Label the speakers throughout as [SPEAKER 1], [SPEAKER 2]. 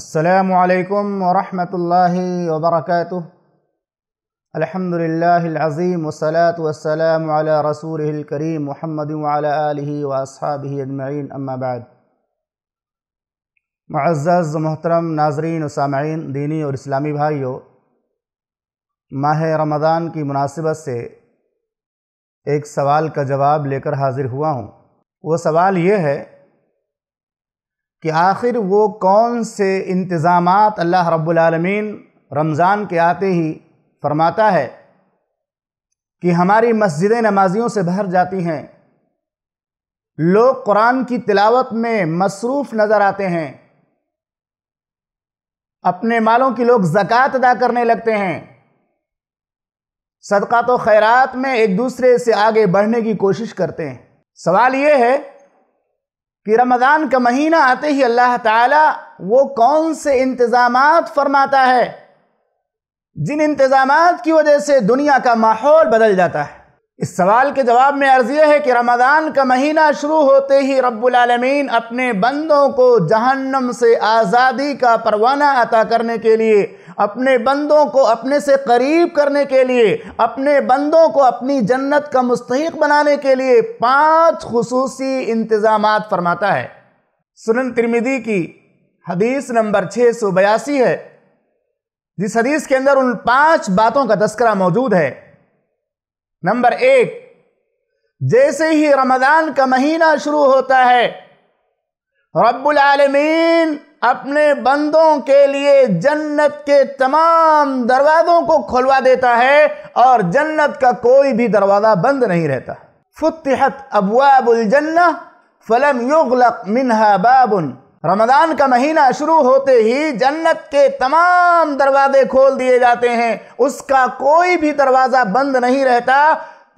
[SPEAKER 1] السلام عليكم ورحمة الله وبركاته الحمد لله العظيم والصلاة والسلام على رسوله الكريم محمد وعلى آله وأصحابه أجمعين أما بعد معزز मोहतरम नाजरीन और دینی اور اسلامی इस्लामी ماہ رمضان کی مناسبت سے ایک سوال کا جواب لے کر حاضر ہوا ہوں وہ سوال یہ ہے कि आखिर वो कौन से इंतज़ाम अल्लाह रब्लमीन रमज़ान के आते ही फरमाता है कि हमारी मस्जिदें नमाजियों से भर जाती हैं लोग कुरान की तिलावत में मसरूफ़ नज़र आते हैं अपने मालों की लोग ज़क़़त अदा करने लगते हैं सदक़ात तो व खैरात में एक दूसरे से आगे बढ़ने की कोशिश करते हैं सवाल ये है कि रमज़ान का महीना आते ही अल्लाह ताला वो कौन से इंतज़ाम फरमाता है जिन इंतज़ाम की वजह से दुनिया का माहौल बदल जाता है इस सवाल के जवाब में अर्ज़ यह है कि रमज़ान का महीना शुरू होते ही रब्बुलमीन अपने बंदों को जहन्नम से आज़ादी का परवाना अता करने के लिए अपने बंदों को अपने से करीब करने के लिए अपने बंदों को अपनी जन्नत का मुस्तक बनाने के लिए पांच खसूसी इंतज़ाम फरमाता है सुनन तिरमिदी की हदीस नंबर छः सौ बयासी है जिस हदीस के अंदर उन पांच बातों का तस्करा मौजूद है नंबर एक जैसे ही रमज़ान का महीना शुरू होता है रब्बुल आलमीन अपने बंदों के लिए जन्नत के तमाम दरवाज़ों को खुलवा देता है और जन्नत का कोई भी दरवाज़ा बंद नहीं रहता फतहत अबवाबुलजन्ना फलम युगलक मिनहा बाबुन रमदान का महीना शुरू होते ही जन्नत के तमाम दरवाजे खोल दिए जाते हैं उसका कोई भी दरवाज़ा बंद नहीं रहता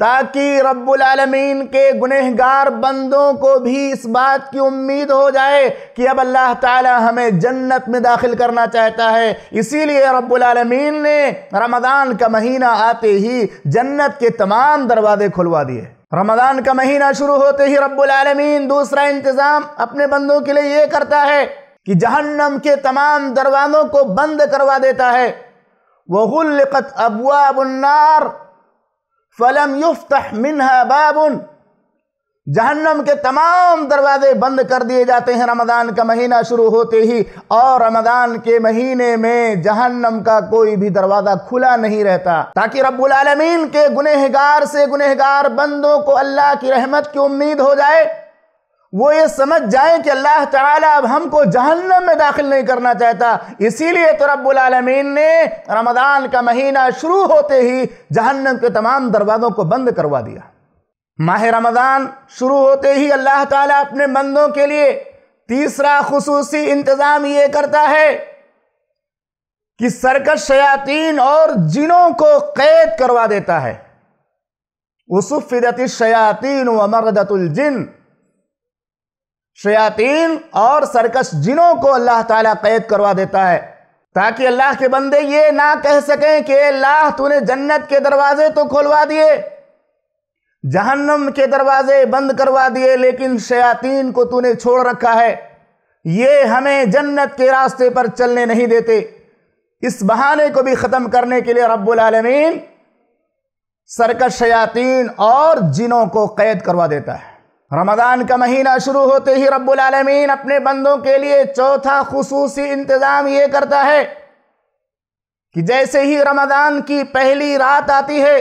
[SPEAKER 1] ताकि रब्बुलमीन के गुनहगार बंदों को भी इस बात की उम्मीद हो जाए कि अब अल्लाह ताला हमें जन्नत में दाखिल करना चाहता है इसीलिए रबालमीन ने रमज़ान का महीना आते ही जन्नत के तमाम दरवाजे खुलवा दिए रमज़ान का महीना शुरू होते ही रबालमीन दूसरा इंतज़ाम अपने बंदों के लिए ये करता है कि जहन्नम के तमाम दरवाज़ों को बंद करवा देता है वगुल्लत अबुआबुन्नार फलम युफ मिनहा बाबुन जहन्नम के तमाम दरवाजे बंद कर दिए जाते हैं रमदान का महीना शुरू होते ही और रमदान के महीने में जहन्नम का कोई भी दरवाज़ा खुला नहीं रहता ताकि रब्बुल आलमीन के गुनहगार से गुनहगार बंदों को अल्लाह की रहमत की उम्मीद हो जाए वो ये समझ जाए कि अल्लाह ताला अब हमको जहन्नम में दाखिल नहीं करना चाहता इसीलिए तो रब्बुल रबालमीन ने रमदान का महीना शुरू होते ही जहन्नम के तमाम दरवाज़ों को बंद करवा दिया माह रमज़ान शुरू होते ही अल्लाह ताला अपने बंदों के लिए तीसरा खसूसी इंतज़ाम ये करता है कि सरकस शयातीन और जिनों को कैद करवा देता है उसफ़िदत शयातीन व मरदतुल जिन शयातीन और सरकश जिनों को अल्लाह ताला कैद करवा देता है ताकि अल्लाह के बंदे ये ना कह सकें कि अल्लाह तूने जन्नत के दरवाजे तो खोलवा दिए जहन्नम के दरवाजे बंद करवा दिए लेकिन शयातीन को तूने छोड़ रखा है ये हमें जन्नत के रास्ते पर चलने नहीं देते इस बहाने को भी ख़त्म करने के लिए रब्बुल आलमीन सरकश शयातीन और जिनों को कैद करवा देता है रमज़ान का महीना शुरू होते ही रब्बुल रबालमीन अपने बंदों के लिए चौथा खसूसी इंतज़ाम ये करता है कि जैसे ही रमज़ान की पहली रात आती है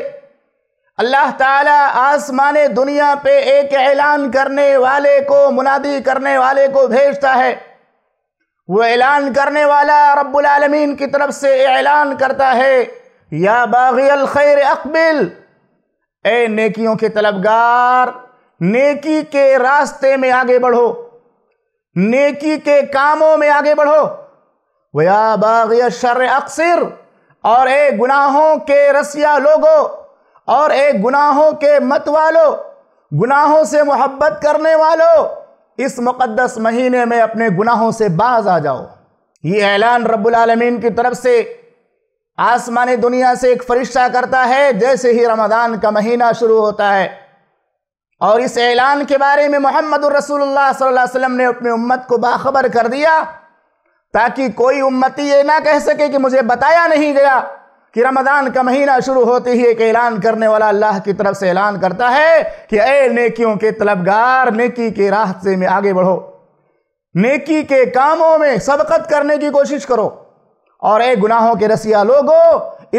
[SPEAKER 1] अल्लाह ताला आसमान दुनिया पे एक ऐलान करने वाले को मुनादी करने वाले को भेजता है वो ऐलान करने वाला रब्बुल रबालमीन की तरफ से ऐलान करता है या बागी खैर अकबिल ए नेकियों के तलबगार नेकी के रास्ते में आगे बढ़ो नेकी के कामों में आगे बढ़ो वया बागिया शर अक्सर और ए गुनाहों के रसिया लोगो और ए गुनाहों के मत वालो गुनाहों से मोहब्बत करने वालों इस मुक़दस महीने में अपने गुनाहों से बाज आ जाओ ये ऐलान रब्बुल रबालमीन की तरफ से आसमानी दुनिया से एक फरिश्ता करता है जैसे ही रमज़ान का महीना शुरू होता है और इस ऐलान के बारे में मोहम्मद रसोल्लाम ने अपनी उम्मत को बाखबर कर दिया ताकि कोई उम्मती ये ना कह सके कि मुझे बताया नहीं गया कि रमदान का महीना शुरू होते ही एक ऐलान करने वाला अल्लाह की तरफ से ऐलान करता है कि ए नेकियों के तलबगार नेकी के राह से में आगे बढ़ो नेकी के कामों में सबकत करने की कोशिश करो और ए गुनाहों के रसिया लोगो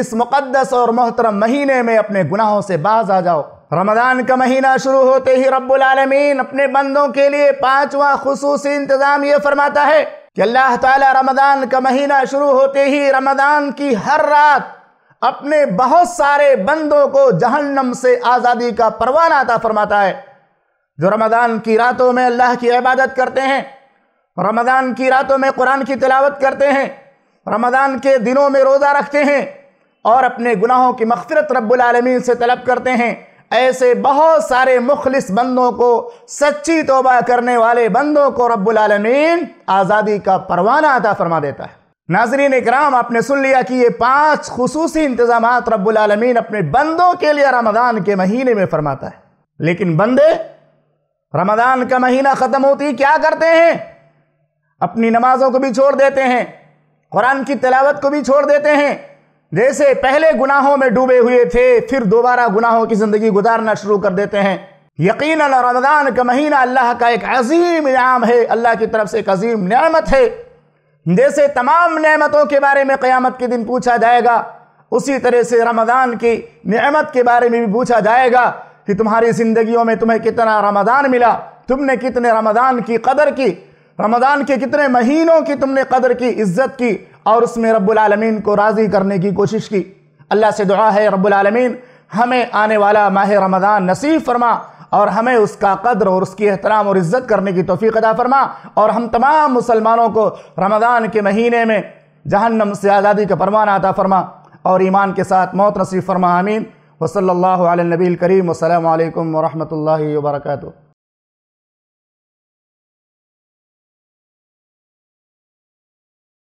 [SPEAKER 1] इस मुक़दस और मोहतरम महीने में अपने गुनाहों से बाज आ जाओ रमज़ान का महीना शुरू होते ही रब्बुल आलमीन अपने बंदों के लिए पांचवा खसूस इंतज़ाम ये फरमाता है कि अल्लाह ताला रमज़ान का महीना शुरू होते ही रमज़ान की हर रात अपने बहुत सारे बंदों को जहन्नम से आज़ादी का परवाना अता फरमाता है जो रमज़ान की रातों में अल्लाह की इबादत करते हैं रमज़ान की रातों में कुरान की तिलावत करते हैं रमज़ान के दिनों में रोज़ा रखते हैं और अपने गुनाहों की मगफरत रब्बुल आलमीन से तलब करते हैं ऐसे बहुत सारे मुखलिस बंदों को सच्ची तोबा करने वाले बंदों को रब्बुल रबालमीन आज़ादी का परवाना अदा फरमा देता है नाजरीन इकराम आपने सुन लिया कि ये पांच खसूस इंतजाम रब्बुल अपने बंदों के लिए रमदान के महीने में फरमाता है लेकिन बंदे रमदान का महीना ख़त्म होती क्या करते हैं अपनी नमाजों को भी छोड़ देते हैं कुरान की तलावत को भी छोड़ देते हैं जैसे पहले गुनाहों में डूबे हुए थे फिर दोबारा गुनाहों की ज़िंदगी गुजारना शुरू कर देते हैं यकीन रमज़ान का महीना अल्लाह का एक अजीम इनाम है अल्लाह की तरफ से एक अजीम नियामत है जैसे तमाम नियामतों के बारे में क़्यामत के दिन पूछा जाएगा उसी तरह से रमज़ान की नियामत के बारे में भी पूछा जाएगा कि तुम्हारी ज़िंदगियों में तुम्हें कितना रमज़ान मिला तुमने कितने रमज़ान की कदर की रमज़ान के कितने महीनों की तुमने कदर की इज़्ज़त की और उसमें रब्लमीन को राज़ी करने की कोशिश की अल्लाह से दुआ है रबालमीन हमें आने वाला माह रमज़ान नसीब फरमा और हमें उसका कदर और उसकी एहतराम और इज़्ज़त करने की तोफ़ी अदा फरमा और हम तमाम मुसलमानों को रमज़ान के महीने में जहन्नम से आज़ादी का परवाना आता फरमा और ईमान के साथ मौत नसीब फरमा आमीन वसल नबील करीम वसलम वरहमल वर्का